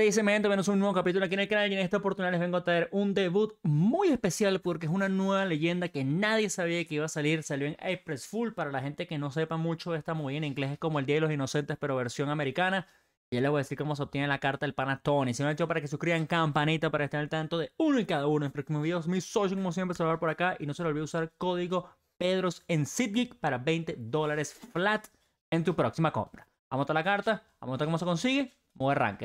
dice, gente? bienvenidos a un nuevo capítulo aquí en el canal y en esta oportunidad les vengo a traer un debut muy especial porque es una nueva leyenda que nadie sabía que iba a salir, salió en Express Full, para la gente que no sepa mucho de esta movida en inglés es como el Día de los Inocentes pero versión americana. y Ya les voy a decir cómo se obtiene la carta del pana Tony. Si no han hecho para que suscriban, campanita para estar al tanto de uno y cada uno en mis próximos videos. Mi social, como siempre, saludar por acá. Y no se lo olvide usar código Pedros en SitGeek para 20 dólares flat en tu próxima compra. Vamos a la carta, vamos a ver cómo se consigue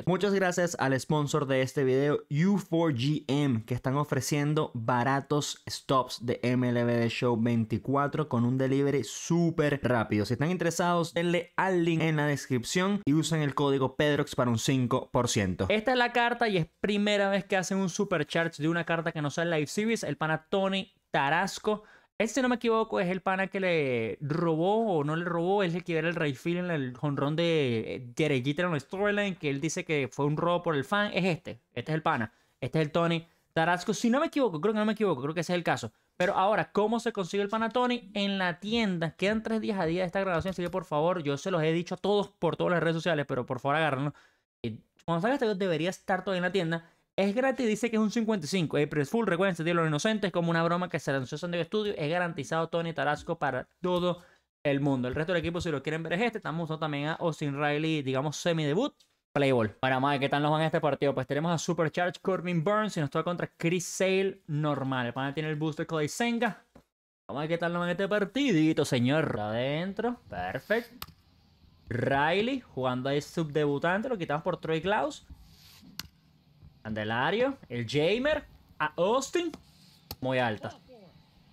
Muchas gracias al sponsor de este video, U4GM, que están ofreciendo baratos stops de MLB Show 24 con un delivery súper rápido. Si están interesados, denle al link en la descripción y usen el código PEDROX para un 5%. Esta es la carta y es primera vez que hacen un supercharge de una carta que no sea Live Series. El pana Tony Tarasco este, no me equivoco, es el pana que le robó o no le robó, es el que era el Rayfield en el jonrón de Jerry eh, en storyline, que él dice que fue un robo por el fan. Es este, este es el pana, este es el Tony Tarasco. Si no me equivoco, creo que no me equivoco, creo que ese es el caso. Pero ahora, ¿cómo se consigue el pana Tony? En la tienda, quedan tres días a día de esta grabación, así que por favor, yo se los he dicho a todos por todas las redes sociales, pero por favor agárrenlo. Eh, cuando salga este video debería estar todavía en la tienda. Es gratis, dice que es un 55. Eh, es Full, recuerden, se este de los inocentes como una broma que se lanzó en el estudio. Studio. Es garantizado Tony Tarasco para todo el mundo. El resto del equipo, si lo quieren ver, es este. Estamos usando también a Austin Riley, digamos, semi-debut. Playball. a ver ¿qué tal nos van en este partido? Pues tenemos a Supercharge Corbin Burns y nos toca contra Chris Sale normal. El a tiene el booster Clay Senga. Vamos a ver qué tal nos van en este partidito, señor. Adentro. Perfecto. Riley jugando ahí subdebutante. Lo quitamos por Troy Klaus. Candelario, el Jamer, a Austin. Muy alta.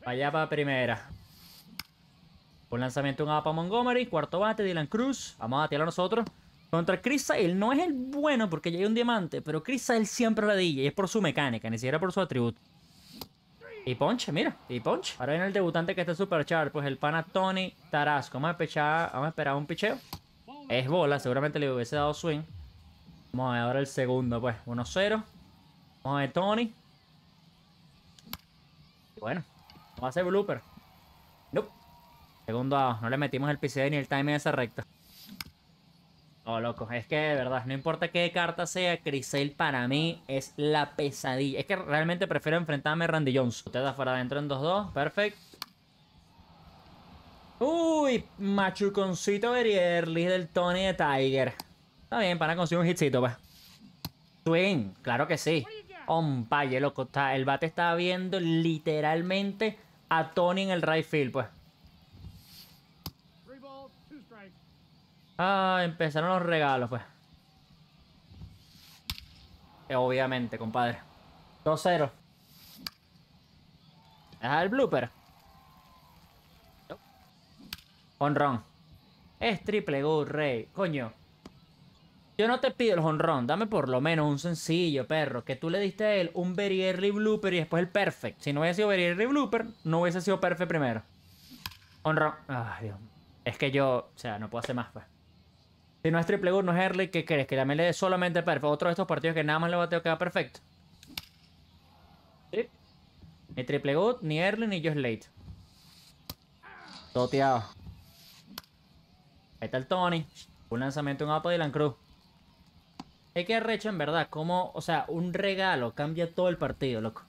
Allá para primera. Un lanzamiento un APA Montgomery, cuarto bate, Dylan Cruz. Vamos a a nosotros. Contra Chris él no es el bueno porque ya hay un diamante, pero Chris él siempre la Y es por su mecánica, ni siquiera por su atributo. Y Ponche, mira, y Ponche. Ahora viene el debutante que está super char, pues el pana Tony Tarasco. Vamos vamos a esperar un picheo. Es bola, seguramente le hubiese dado swing. Vamos a ver ahora el segundo, pues. 1-0. Vamos a ver Tony. Bueno, va a ser blooper. Nope. Segundo a, no le metimos el PC ni el timing de esa recto. Oh, loco, es que de verdad, no importa qué carta sea, Crisel para mí es la pesadilla. Es que realmente prefiero enfrentarme a Randy Jones. Usted da fuera adentro en 2-2, perfecto. Uy, machuconcito Verierli del Tony de Tiger. Está bien, para conseguir un hitcito, pues. Swing, claro que sí on loco. Está, el bate estaba viendo literalmente a Tony en el right field, pues. Ah, empezaron los regalos, pues. Eh, obviamente, compadre. 2-0. Deja el blooper. Honrón. Es triple go, rey. Coño. Yo no te pido el honrón, dame por lo menos un sencillo, perro. Que tú le diste a él un very early blooper y después el perfect. Si no hubiese sido very early blooper, no hubiese sido perfect primero. Honrón. Ay, Dios. Es que yo, o sea, no puedo hacer más, pues. Si no es triple good, no es early, ¿qué crees? Que también le dé solamente perfect. Otro de estos partidos que nada más le bateo queda perfecto. Ni triple good, ni early, ni yo late. Toteado. Ahí está el Tony. Un lanzamiento, un Apo de Dylan Cruz. Es que recho en verdad, como, o sea, un regalo cambia todo el partido, loco.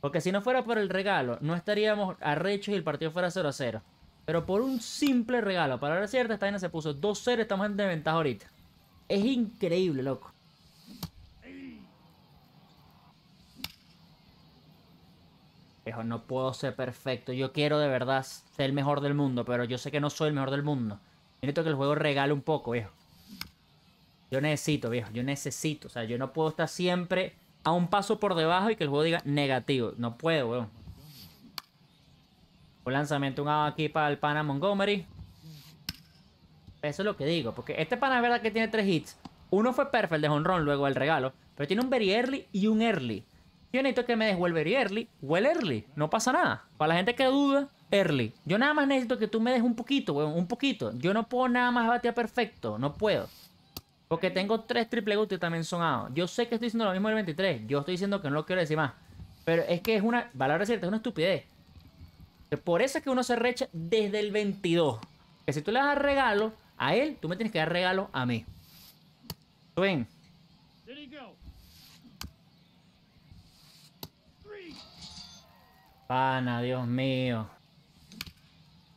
Porque si no fuera por el regalo, no estaríamos arrechos y el partido fuera 0 a 0. Pero por un simple regalo, para la cierta, esta se puso 2-0, estamos en desventaja ahorita. Es increíble, loco. Hijo, no puedo ser perfecto. Yo quiero de verdad ser el mejor del mundo, pero yo sé que no soy el mejor del mundo. Necesito que el juego regale un poco, viejo. Yo necesito, viejo, yo necesito. O sea, yo no puedo estar siempre a un paso por debajo y que el juego diga negativo. No puedo, weón. Un lanzamiento, un aquí para el pana Montgomery. Eso es lo que digo, porque este pana es verdad que tiene tres hits. Uno fue perfect de Jonron luego el regalo. Pero tiene un very early y un early. Yo necesito que me des well very early o early. No pasa nada. Para la gente que duda, early. Yo nada más necesito que tú me des un poquito, weón, un poquito. Yo no puedo nada más batear perfecto. No puedo. Porque tengo tres triple gut y también son Yo sé que estoy diciendo lo mismo del 23. Yo estoy diciendo que no lo quiero decir más. Pero es que es una, valor cierta, es una estupidez. Por eso es que uno se recha desde el 22. Que si tú le das regalo a él, tú me tienes que dar regalo a mí. ¿Tú ven? Pana, Dios mío.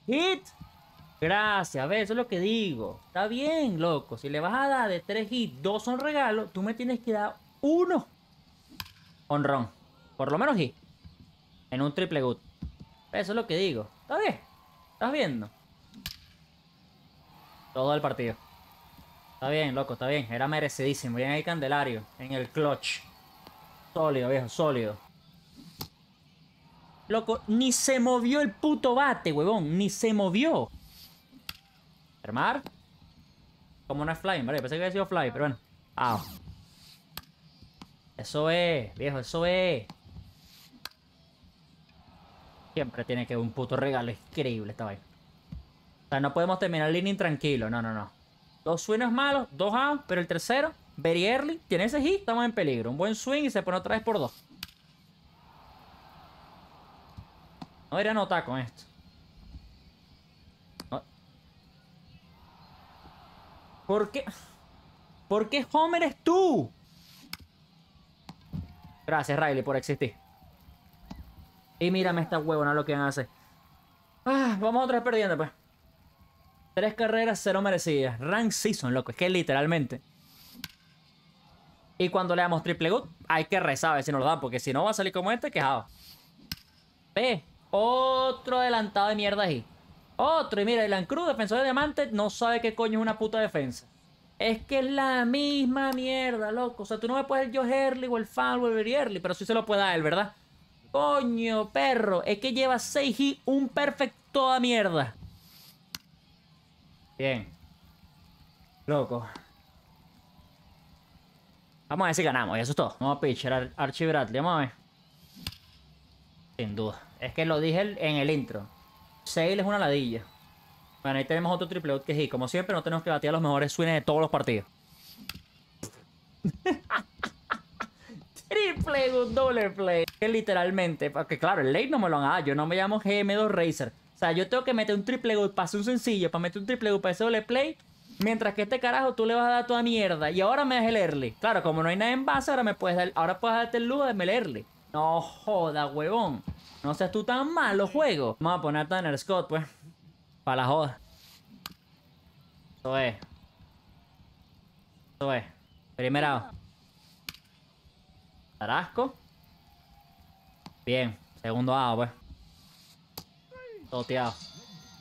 Hit. Gracias, ve, eso es lo que digo. Está bien, loco. Si le vas a dar de 3 hits, 2 son regalo tú me tienes que dar uno. Honrón. Por lo menos hit. En un triple good. Eso es lo que digo. Está bien. ¿Estás viendo? Todo el partido. Está bien, loco, está bien. Era merecidísimo. Bien ahí Candelario. En el clutch. Sólido, viejo, sólido. Loco, ni se movió el puto bate, huevón. Ni se movió. ¿Armar? Como no es flying, vale. Pensé que había sido fly, pero bueno. Ah. Eso es, viejo, eso es. Siempre tiene que un puto regalo increíble esta vaina. O sea, no podemos terminar el inning tranquilo. No, no, no. Dos swings malos, dos outs, pero el tercero, very early, tiene ese hit, estamos en peligro. Un buen swing y se pone otra vez por dos. No era notar con esto. ¿Por qué? ¿Por qué Homer es tú? Gracias, Riley, por existir. Y mírame esta huevona lo que van a hacer. Ah, vamos otra vez perdiendo, pues. Tres carreras, cero merecidas. Rank season, loco. Es que literalmente. Y cuando le damos triple good, hay que rezar a ver si nos lo dan. Porque si no va a salir como este, quejado. Ve, otro adelantado de mierda ahí. Otro, y mira, Elan Cruz, defensor de diamante, no sabe qué coño es una puta defensa. Es que es la misma mierda, loco. O sea, tú no me puedes el Joe Early o el Falwell o pero sí se lo puede dar él, ¿verdad? Coño, perro. Es que lleva 6 y un perfecto a mierda. Bien. Loco. Vamos a ver si ganamos, y eso es todo. Vamos a pitcher al Archie Bradley, vamos a ver. Sin duda. Es que lo dije en el intro. Sale es una ladilla. Bueno, ahí tenemos otro triple out que sí. Como siempre, no tenemos que a los mejores swings de todos los partidos. triple good doble play. Que literalmente, porque claro, el late no me lo han dado. Yo no me llamo GM2 Racer. O sea, yo tengo que meter un triple good para hacer un sencillo, para meter un triple good para ese doble play. Mientras que este carajo tú le vas a dar toda mierda. Y ahora me das el early. Claro, como no hay nada en base, ahora me puedes dar, ahora puedes darte el lujo de me el No joda, huevón. No seas tú tan malo, juego. Vamos a poner a Tanner Scott, pues. Para la joda. Eso es. Eso es. Primera. Tarasco. Bien. Segundo A, pues. Toteado.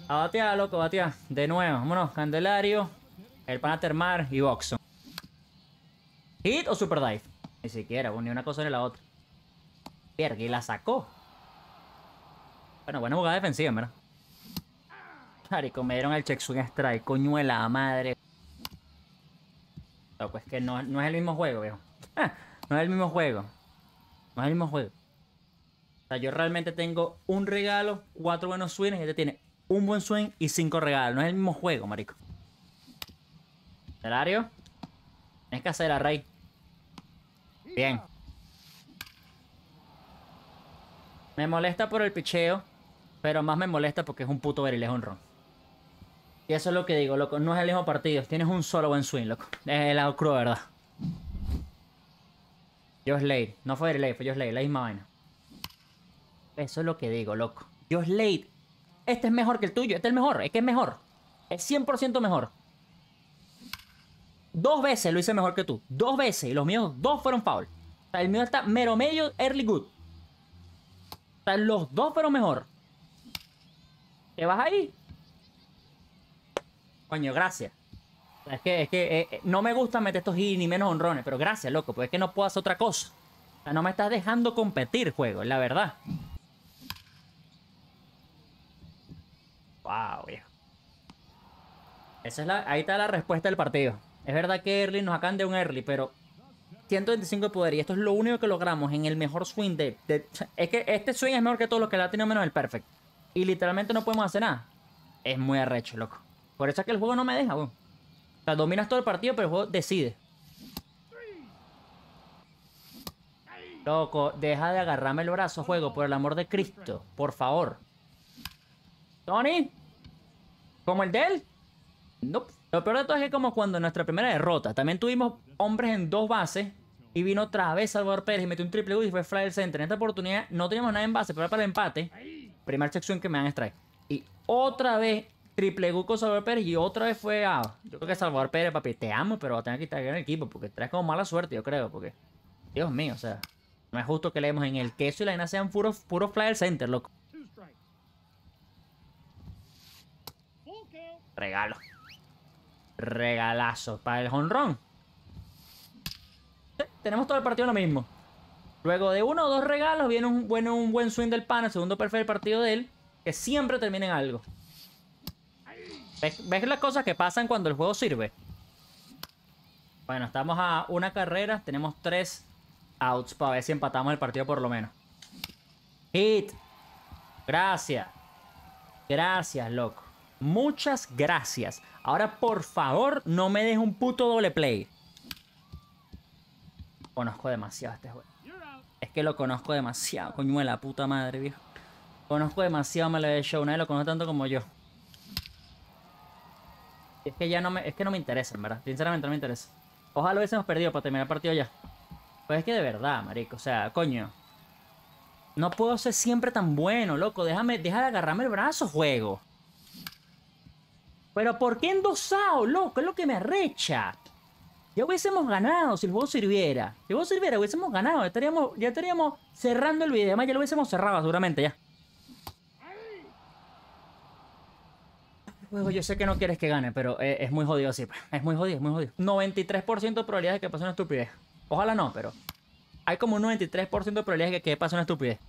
A batear, loco, batear. De nuevo. Vámonos. Candelario. El mar y Boxon. ¿Hit o Super Dive? Ni siquiera, pues, ni una cosa ni la otra. Pierre, y la sacó. Bueno, buena jugada defensiva, ¿verdad? Marico, me dieron el check swing strike, coño de la madre. No, pues que no, es el mismo juego, viejo. Ah, no es el mismo juego. No es el mismo juego. O sea, yo realmente tengo un regalo, cuatro buenos swings, y este tiene un buen swing y cinco regalos. No es el mismo juego, marico. Salario. Tienes que hacer a Rey. Bien. Me molesta por el picheo. Pero más me molesta porque es un puto un ron Y eso es lo que digo, loco. No es el mismo partido. Tienes un solo buen swing, loco. Es lado crudo, ¿verdad? es late No fue late, fue Josh late La misma vaina. Eso es lo que digo, loco. es late Este es mejor que el tuyo. Este es el mejor. Es que es mejor. Es 100% mejor. Dos veces lo hice mejor que tú. Dos veces. Y los míos, dos fueron foul. O sea, el mío está mero medio, early good. O sea, los dos fueron mejor. ¿Te vas ahí? Coño, gracias. Es que, es que eh, eh, no me gusta meter estos y ni menos honrones, pero gracias, loco, pues es que no puedo hacer otra cosa. O sea, no me estás dejando competir, juego, la verdad. Wow, viejo. Esa es la, ahí está la respuesta del partido. Es verdad que early nos acaban de un early, pero 125 de poder y esto es lo único que logramos en el mejor swing de, es que este swing es mejor que todos los que la ha tenido menos el perfect y literalmente no podemos hacer nada. Es muy arrecho, loco. Por eso es que el juego no me deja, weón. O sea, dominas todo el partido, pero el juego decide. Loco, deja de agarrarme el brazo, juego, por el amor de Cristo. Por favor. Tony. ¿Como el de él? No. Nope. Lo peor de todo es que como cuando nuestra primera derrota, también tuvimos hombres en dos bases y vino otra vez Salvador Pérez y metió un triple U y fue fly center. En esta oportunidad no teníamos nada en base, pero para el empate. Primera sección que me han extraído Y otra vez triple guco con Salvador Pérez y otra vez fue a... yo creo que Salvador Pérez, papi, te amo, pero va a tener que estar en el equipo porque traes como mala suerte, yo creo, porque... Dios mío, o sea, no es justo que leemos en el queso y la arena sean puros puro flyer center, loco. Regalo. Regalazo para el honrón. tenemos todo el partido lo mismo. Luego de uno o dos regalos viene un, buen, un buen swing del pana, segundo perfil del partido de él, que siempre termina en algo. ¿Ves, ¿Ves las cosas que pasan cuando el juego sirve? Bueno, estamos a una carrera, tenemos tres outs para ver si empatamos el partido por lo menos. Hit. Gracias. Gracias, loco. Muchas gracias. Ahora, por favor, no me dejes un puto doble play. Conozco demasiado este juego que lo conozco demasiado, coño de la puta madre, viejo. Conozco demasiado me de Show, nadie lo conoce tanto como yo. Es que ya no me, es que no me interesa, en verdad. Sinceramente no me interesa. Ojalá lo hubiésemos perdido para terminar el partido ya. Pues es que de verdad, marico, o sea, coño. No puedo ser siempre tan bueno, loco. Déjame, deja de agarrarme el brazo, juego. Pero ¿por qué endosado, loco? Es lo que me arrecha. Ya hubiésemos ganado si el juego sirviera. Si el juego sirviera, hubiésemos ganado. Ya estaríamos, ya estaríamos cerrando el video. Además, ya lo hubiésemos cerrado seguramente ya. Este juego, yo sé que no quieres que gane, pero eh, es, muy jodido así. Es muy jodido, es muy jodido. 93% de probabilidades de que pase una estupidez. Ojalá no, pero hay como un 93% de probabilidades de que pase una estupidez.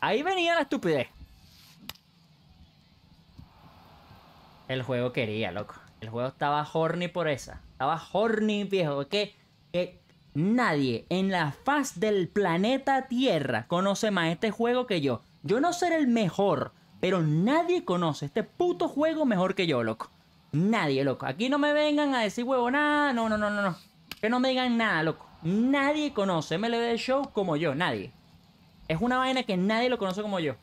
Ahí venía la estupidez. El juego quería, loco. El juego estaba horny por esa. Estaba horny, viejo. Que, que nadie en la faz del planeta Tierra conoce más este juego que yo. Yo no seré el mejor, pero nadie conoce este puto juego mejor que yo, loco. Nadie, loco. Aquí no me vengan a decir huevo nada. No, no, no, no, no. Que no me digan nada, loco. Nadie conoce MLB Show como yo, nadie. Es una vaina que nadie lo conoce como yo.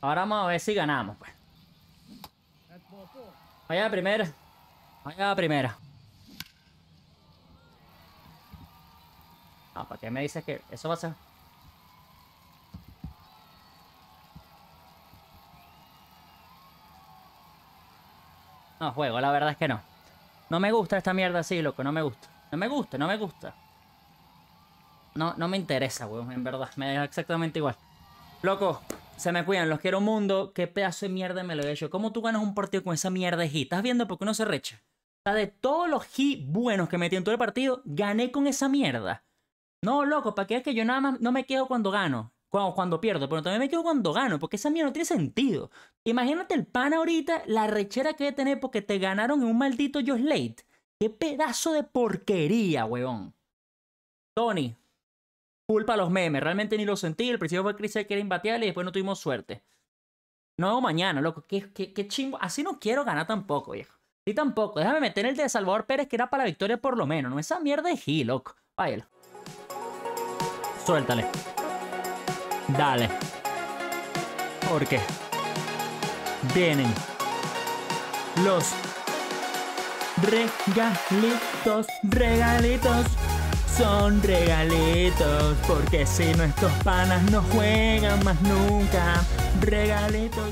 Ahora vamos a ver si ganamos, pues. Vaya primera. vaya primera. Ah, ¿para qué me dices que eso va a ser? No juego, la verdad es que no. No me gusta esta mierda así, loco, no me gusta. No me gusta, no me gusta. No, no me interesa, weón, en verdad. Me da exactamente igual. Loco, se me cuidan, los quiero mundo. Qué pedazo de mierda me lo he hecho. ¿Cómo tú ganas un partido con esa mierda de ¿Estás viendo por qué uno se recha? O sea, de todos los hits buenos que metí en todo el partido, gané con esa mierda. No, loco, ¿para qué es que yo nada más no me quedo cuando gano? Cuando, cuando pierdo, pero también me quedo cuando gano, porque esa mierda no tiene sentido. Imagínate el pan ahorita, la rechera que debe tener porque te ganaron en un maldito Just Late. Qué pedazo de porquería, huevón. Tony, culpa a los memes. Realmente ni lo sentí. El principio fue Chris que era imbateable y después no tuvimos suerte. No, hago mañana, loco. Qué, qué, chingo. Así no quiero ganar tampoco, viejo. Sí, tampoco. Déjame meter el de Salvador Pérez que era para la victoria por lo menos. No, esa mierda es G, loco. Váyala. Suéltale. Dale. Porque vienen los regalitos, regalitos son regalitos, porque si nuestros panas no juegan más nunca, regalitos.